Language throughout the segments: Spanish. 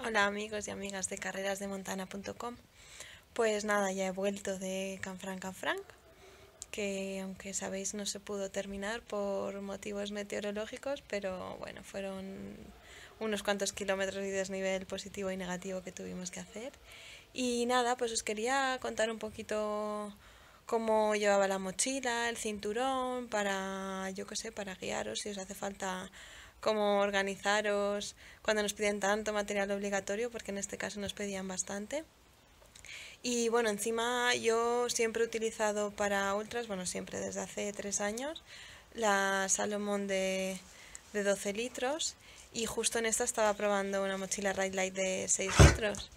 Hola amigos y amigas de carrerasdemontana.com Pues nada, ya he vuelto de Canfranc Canfranc que aunque sabéis no se pudo terminar por motivos meteorológicos pero bueno, fueron unos cuantos kilómetros y desnivel positivo y negativo que tuvimos que hacer y nada, pues os quería contar un poquito cómo llevaba la mochila, el cinturón para, yo que sé, para guiaros si os hace falta cómo organizaros cuando nos piden tanto material obligatorio, porque en este caso nos pedían bastante. Y bueno, encima yo siempre he utilizado para ultras, bueno, siempre desde hace tres años, la Salomon de, de 12 litros y justo en esta estaba probando una mochila Ride Light de 6 litros.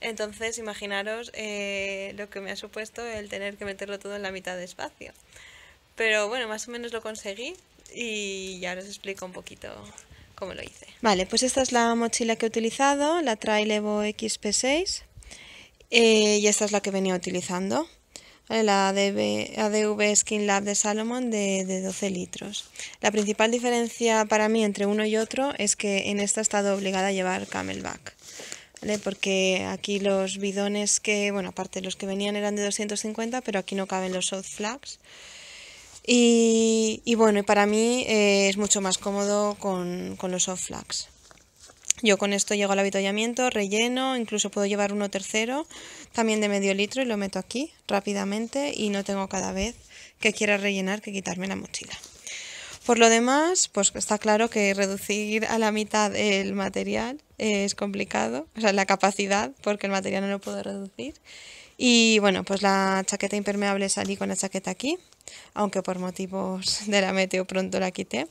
Entonces, imaginaros eh, lo que me ha supuesto el tener que meterlo todo en la mitad de espacio. Pero bueno, más o menos lo conseguí y ya os explico un poquito cómo lo hice. Vale, pues esta es la mochila que he utilizado, la Trail XP6 eh, y esta es la que venía utilizando. la ADV, ADV Skin Lab de Salomon de, 12 litros. La principal diferencia para mí entre uno y otro es que en esta he estado obligada a llevar Camelback. porque aquí los bidones que, bueno, aparte los que venían eran de 250, pero aquí no caben los South flags. Y, y bueno, para mí eh, es mucho más cómodo con, los soft flags. Yo con esto llego al avituallamiento, relleno, incluso puedo llevar uno tercero, también de medio litro y lo meto aquí rápidamente y no tengo cada vez que quiera rellenar que quitarme la mochila. Por lo demás, pues está claro que reducir a la mitad el material es complicado, o sea, la capacidad, porque el material no lo puedo reducir. Y bueno, pues la chaqueta impermeable salí con la chaqueta aquí, aunque por motivos de la meteo pronto la quité.